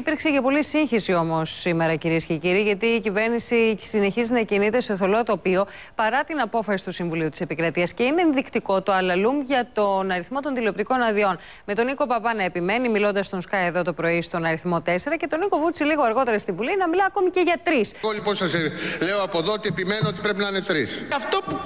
Υπήρξε και πολύ σύγχυση όμως σήμερα, κυρίες και κύριοι, γιατί η κυβέρνηση συνεχίζει να κινείται σε θολό τοπίο παρά την απόφαση του Συμβουλίου της Επικρατείας. Και είναι ενδεικτικό το αλαλούμ για τον αριθμό των τηλεοπτικών αδειών. Με τον Νίκο Παπά να επιμένει, μιλώντας στον Σκάι εδώ το πρωί στον αριθμό 4, και τον Νίκο Βούτση λίγο αργότερα στη Βουλή να μιλά ακόμη και για τρεις. Εγώ λοιπόν σας ε, λέω από εδώ ότι επιμένω ότι πρέπει να είναι τρεις. Αυτό που